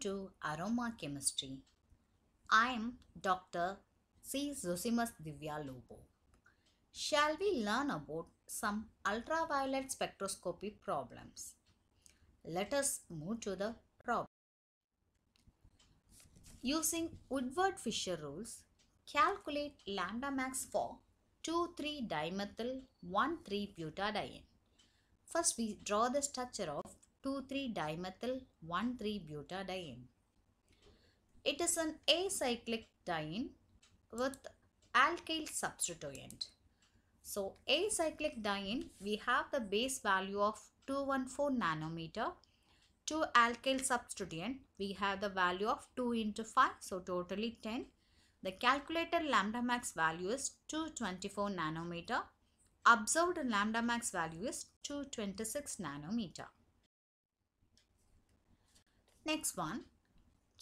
to Aroma Chemistry. I am Dr. C. Zosimus Divya Lobo. Shall we learn about some ultraviolet spectroscopy problems? Let us move to the problem. Using Woodward-Fisher rules, calculate lambda max for two, three dimethyl one, three butadiene First, we draw the structure of 2,3-dimethyl 1,3-butadiene. It is an acyclic diene with alkyl substituent. So acyclic diene, we have the base value of 214 nanometer. To alkyl substituent, we have the value of 2 into 5, so totally 10. The calculated lambda max value is 224 nanometer. Observed lambda max value is 226 nanometer. Next one,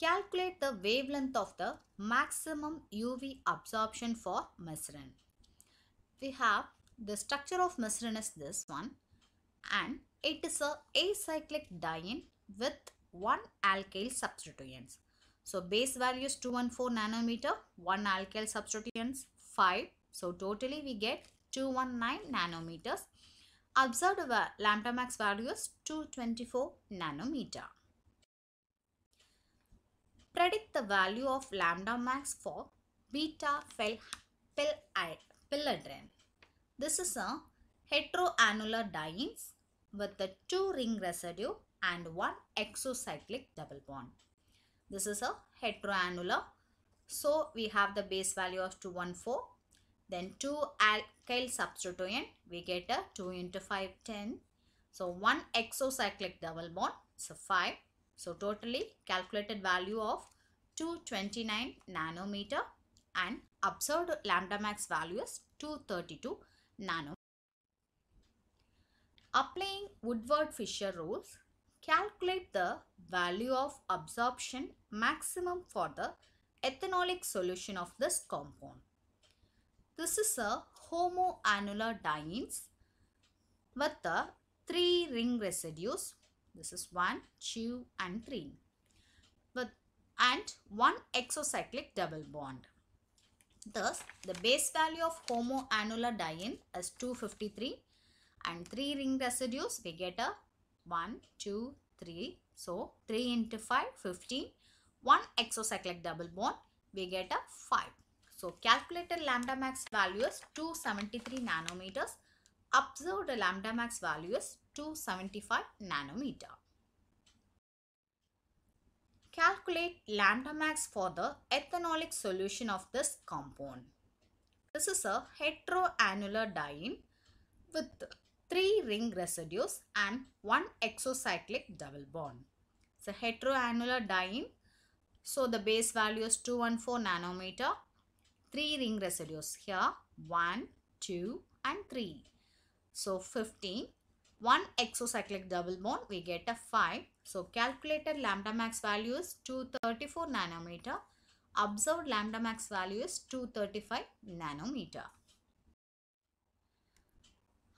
calculate the wavelength of the maximum UV absorption for mesrin. We have the structure of mesrin is this one and it is a acyclic diene with one alkyl substituents. So base value is 2 and 4 nanometer, 1 alkyl substituents 5. So totally we get 219 nanometers. Observed lambda max value is 224 nanometer. Predict the value of lambda max for beta philodendron. This is a heteroannular diene with the two ring residue and one exocyclic double bond. This is a heteroannular. So we have the base value of 214. Then 2 alkyl substituent, we get a 2 into 5, 10. So one exocyclic double bond, so 5. So totally calculated value of 229 nanometer and observed lambda max value is 232 nanometer. Applying Woodward-Fisher rules, calculate the value of absorption maximum for the ethanolic solution of this compound. This is a homoannular dienes with the three ring residues this is 1, 2 and 3. But, and 1 exocyclic double bond. Thus, the base value of homoannular diene is 253 and 3 ring residues we get a 1, 2, 3. So, 3 into 5, 15. 1 exocyclic double bond we get a 5. So, calculated lambda max value is 273 nanometers. Observed lambda max value is 275 nanometer. Calculate lambda max for the ethanolic solution of this compound. This is a heteroannular diene with 3 ring residues and 1 exocyclic double bond. It's a heteroannular diene. So the base value is 214 nanometer. 3 ring residues here 1, 2 and 3. So 15 one exocyclic double bond we get a 5 so calculated lambda max value is 234 nanometer observed lambda max value is 235 nanometer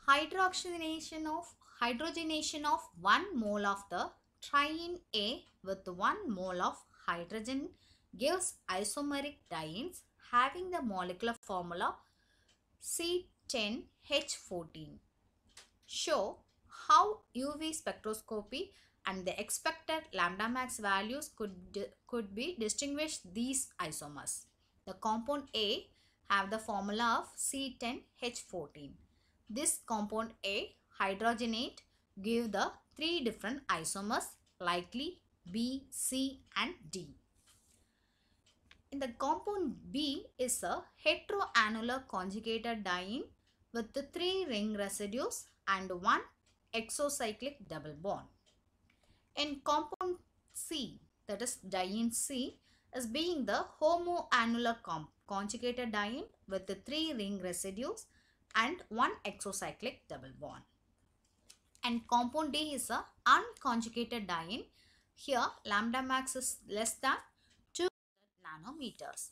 hydroxygenation of hydrogenation of 1 mole of the triene A with 1 mole of hydrogen gives isomeric dienes having the molecular formula C10H14 show how UV spectroscopy and the expected lambda max values could, could be distinguished these isomers. The compound A have the formula of C10H14. This compound A hydrogenate give the three different isomers likely B, C and D. In the compound B is a heteroannular conjugated diene with the three ring residues and one exocyclic double bond. And compound C, that is diene C, is being the homoannular conjugated diene with the three ring residues and one exocyclic double bond. And compound D is a unconjugated diene. Here lambda max is less than 2 nanometers.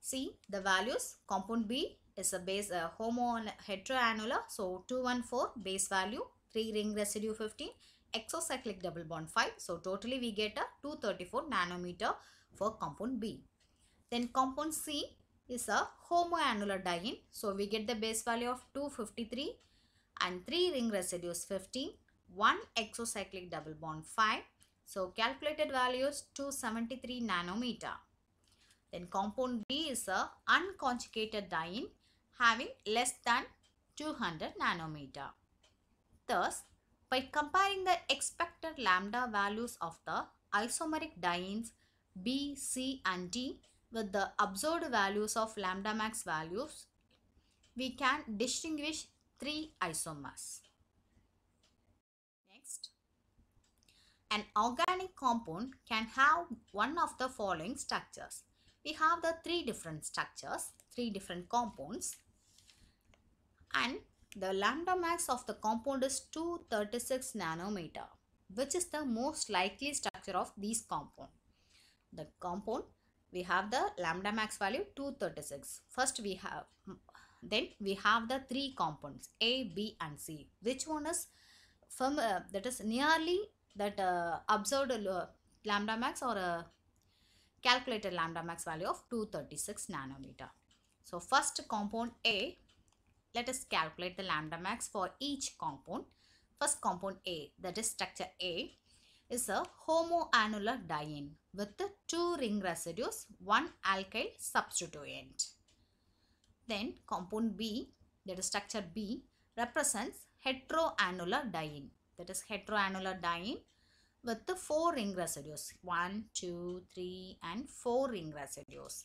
See the values compound B is a base a uh, homo heteroannular so 214 base value 3 ring residue 15 exocyclic double bond 5 so totally we get a 234 nanometer for compound B. Then compound C is a homoannular diene so we get the base value of 253 and 3 ring residues 15 1 exocyclic double bond 5 so calculated values 273 nanometer. Then compound B is a unconjugated diene having less than 200 nanometer. Thus, by comparing the expected lambda values of the isomeric dienes B, C and D with the observed values of lambda max values, we can distinguish three isomers. Next, an organic compound can have one of the following structures. We have the three different structures, three different compounds and the lambda max of the compound is 236 nanometer which is the most likely structure of these compound. The compound we have the lambda max value 236. First we have then we have the three compounds A, B and C. Which one is from uh, that is nearly that uh, observed uh, lambda max or a uh, calculated lambda max value of 236 nanometer. So first compound A let us calculate the lambda max for each compound. First compound A, that is structure A, is a homoannular diene with two ring residues, one alkyl substituent. Then compound B, that is structure B, represents heteroannular diene, that is heteroannular diene with the four ring residues, one, two, three, and four ring residues.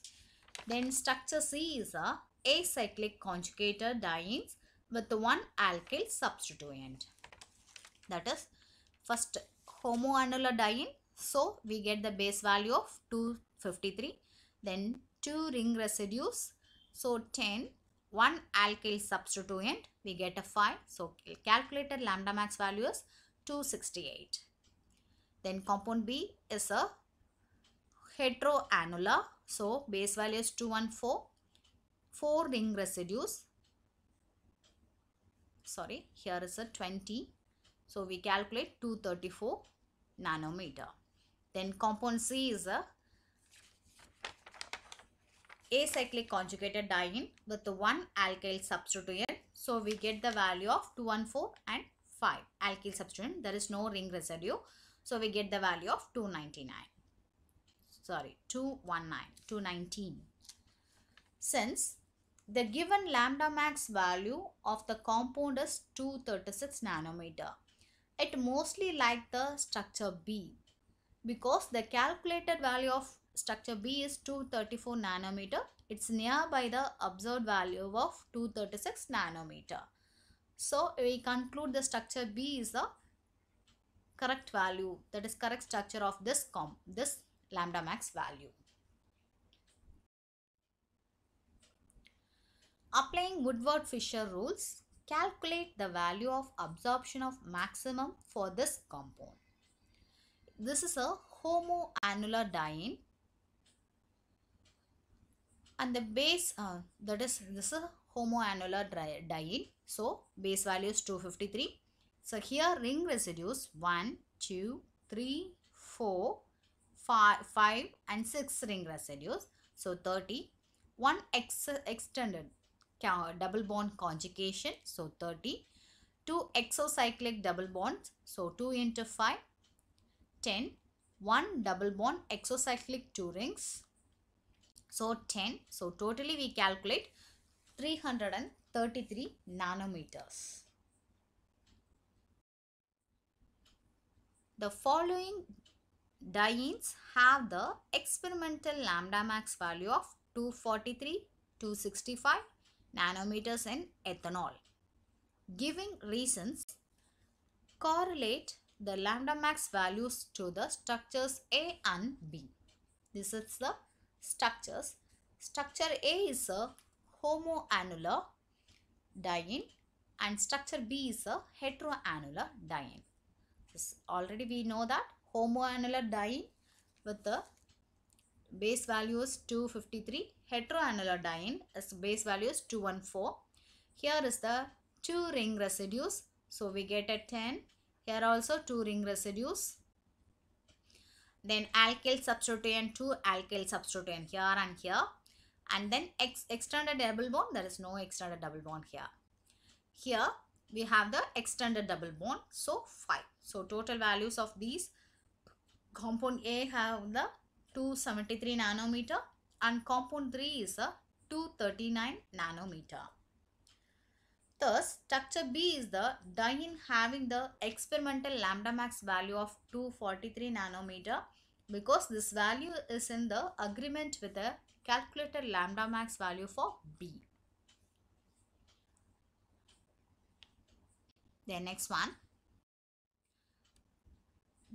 Then structure C is a acyclic conjugated dienes with one alkyl substituent. That is first homoannular diene. So we get the base value of 253. Then two ring residues. So 10 1 alkyl substituent we get a 5 so calculated lambda max value is 268 then compound b is a heteroannular so base value is 214 4 ring residues sorry here is a 20 so we calculate 234 nanometer then compound C is a acyclic conjugated diene with one alkyl substituent so we get the value of 214 and 5 alkyl substituent there is no ring residue so we get the value of 299 sorry 219 219 since the given lambda max value of the compound is 236 nanometer. It mostly like the structure B because the calculated value of structure B is 234 nanometer. It's nearby the observed value of 236 nanometer. So we conclude the structure B is the correct value that is correct structure of this comp. this lambda max value. Applying Woodward-Fisher rules, calculate the value of absorption of maximum for this compound. This is a homoannular diene and the base uh, that is this is a homoannular diene. So base value is 253. So here ring residues 1, 2, 3, 4, 5, 5 and 6 ring residues. So 30. One ex extended uh, double bond conjugation so 30 2 exocyclic double bonds so 2 into 5 10 1 double bond exocyclic 2 rings so 10 so totally we calculate 333 nanometers the following dienes have the experimental lambda max value of 243 265 nanometers in ethanol. Giving reasons correlate the lambda max values to the structures A and B. This is the structures. Structure A is a homoannular diene and structure B is a heteroannular diene. This already we know that homoannular diene with the base value is 253 heteroanilodyne as base value is 214 here is the two ring residues so we get a 10 here also two ring residues then alkyl substituent 2 alkyl substituent here and here and then ex extended double bond there is no extended double bond here here we have the extended double bond so 5 so total values of these compound a have the 273 nanometer and compound 3 is a 239 nanometer. Thus, structure B is the diene having the experimental lambda max value of 243 nanometer because this value is in the agreement with the calculated lambda max value for B. The next one,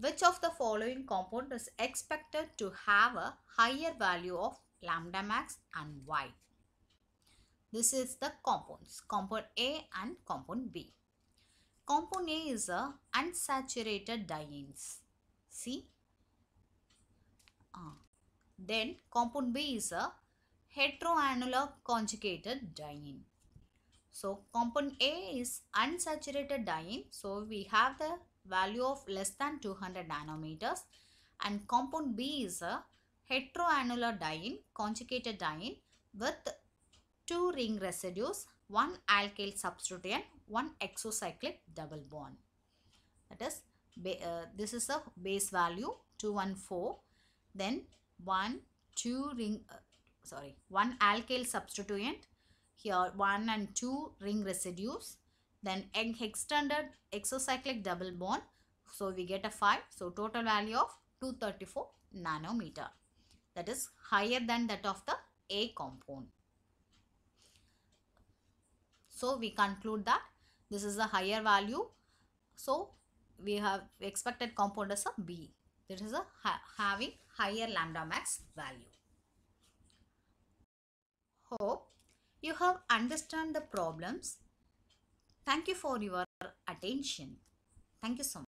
which of the following compound is expected to have a higher value of lambda max and why? This is the compounds, compound A and compound B. Compound A is a unsaturated dienes. See? Uh, then compound B is a heteroannular conjugated diene. So compound A is unsaturated diene. So we have the value of less than 200 nanometers and compound B is a heteroannular diene, conjugated diene with two ring residues, one alkyl substituent, and one exocyclic double bond. That is, uh, this is a base value 214, then one, two ring, uh, sorry, one alkyl substituent, here one and two ring residues, then an extended exocyclic double bond. So we get a 5. So total value of 234 nanometer. That is higher than that of the A compound. So we conclude that this is a higher value. So we have expected compound as a B. That is a ha having higher lambda max value. Hope you have understood the problems Thank you for your attention. Thank you so much.